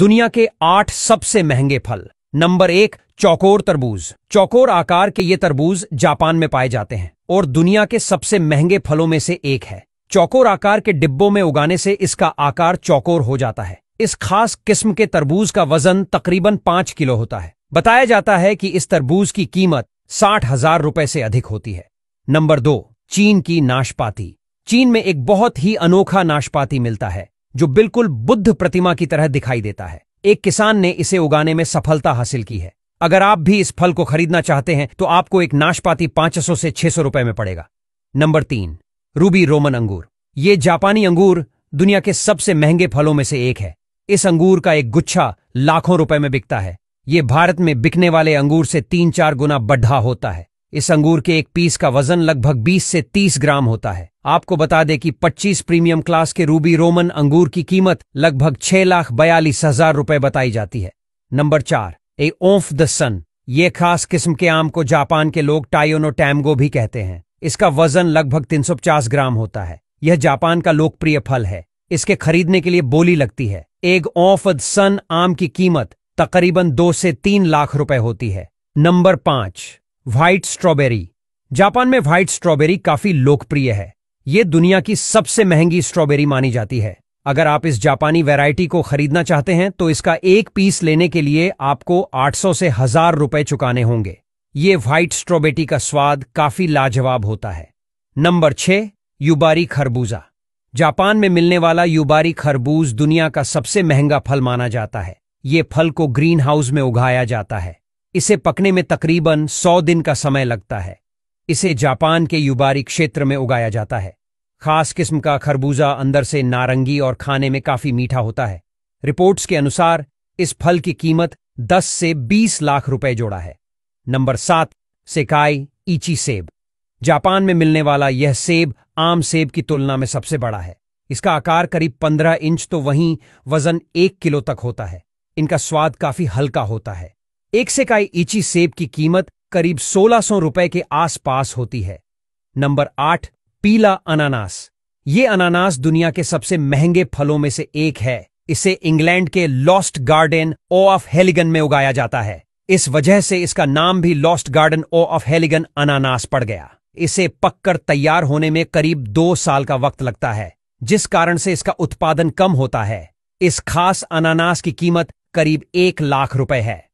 दुनिया के आठ सबसे महंगे फल नंबर एक चौकोर तरबूज चौकोर आकार के ये तरबूज जापान में पाए जाते हैं और दुनिया के सबसे महंगे फलों में से एक है चौकोर आकार के डिब्बों में उगाने से इसका आकार चौकोर हो जाता है इस खास किस्म के तरबूज का वजन तकरीबन पांच किलो होता है बताया जाता है कि इस तरबूज की कीमत साठ हजार रुपए से अधिक होती है नंबर दो चीन की नाशपाती चीन में एक बहुत ही अनोखा नाशपाती मिलता है जो बिल्कुल बुद्ध प्रतिमा की तरह दिखाई देता है एक किसान ने इसे उगाने में सफलता हासिल की है अगर आप भी इस फल को खरीदना चाहते हैं तो आपको एक नाशपाती 500 से 600 रुपए में पड़ेगा नंबर तीन रूबी रोमन अंगूर ये जापानी अंगूर दुनिया के सबसे महंगे फलों में से एक है इस अंगूर का एक गुच्छा लाखों रुपए में बिकता है ये भारत में बिकने वाले अंगूर से तीन चार गुना बढ़ा होता है इस अंगूर के एक पीस का वजन लगभग 20 से 30 ग्राम होता है आपको बता दें कि 25 प्रीमियम क्लास के रूबी रोमन अंगूर की कीमत लगभग छह लाख बयालीस हजार रुपए बताई जाती है नंबर चार ए ओफ द सन ये खास किस्म के आम को जापान के लोग टायोनो टैमगो भी कहते हैं इसका वजन लगभग 350 ग्राम होता है यह जापान का लोकप्रिय फल है इसके खरीदने के लिए बोली लगती है एक ऑफ सन आम की कीमत तकरीबन दो से तीन लाख रुपए होती है नंबर पांच व्हाइट स्ट्रॉबेरी जापान में व्हाइट स्ट्रॉबेरी काफी लोकप्रिय है ये दुनिया की सबसे महंगी स्ट्रॉबेरी मानी जाती है अगर आप इस जापानी वैरायटी को खरीदना चाहते हैं तो इसका एक पीस लेने के लिए आपको 800 से हजार रुपए चुकाने होंगे ये व्हाइट स्ट्रॉबेरी का स्वाद काफी लाजवाब होता है नंबर छह युबारी खरबूजा जापान में मिलने वाला युबारी खरबूज दुनिया का सबसे महंगा फल माना जाता है ये फल को ग्रीन हाउस में उगाया जाता है इसे पकने में तकरीबन सौ दिन का समय लगता है इसे जापान के युबारी क्षेत्र में उगाया जाता है खास किस्म का खरबूजा अंदर से नारंगी और खाने में काफी मीठा होता है रिपोर्ट्स के अनुसार इस फल की कीमत 10 से 20 लाख रुपए जोड़ा है नंबर सात सेकाई ईची सेब जापान में मिलने वाला यह सेब आम सेब की तुलना में सबसे बड़ा है इसका आकार करीब 15 इंच तो वहीं वजन एक किलो तक होता है इनका स्वाद काफी हल्का होता है एक सेकाई ईची सेब की कीमत करीब 1600 रुपए के आसपास होती है नंबर आठ पीला अनानास ये अनानास दुनिया के सबसे महंगे फलों में से एक है इसे इंग्लैंड के लॉस्ट गार्डन ओ ऑफ हेलिगन में उगाया जाता है इस वजह से इसका नाम भी लॉस्ट गार्डन ओ ऑफ हेलिगन अनानास पड़ गया इसे पककर तैयार होने में करीब दो साल का वक्त लगता है जिस कारण से इसका उत्पादन कम होता है इस खास अनानास की कीमत करीब एक लाख रुपए है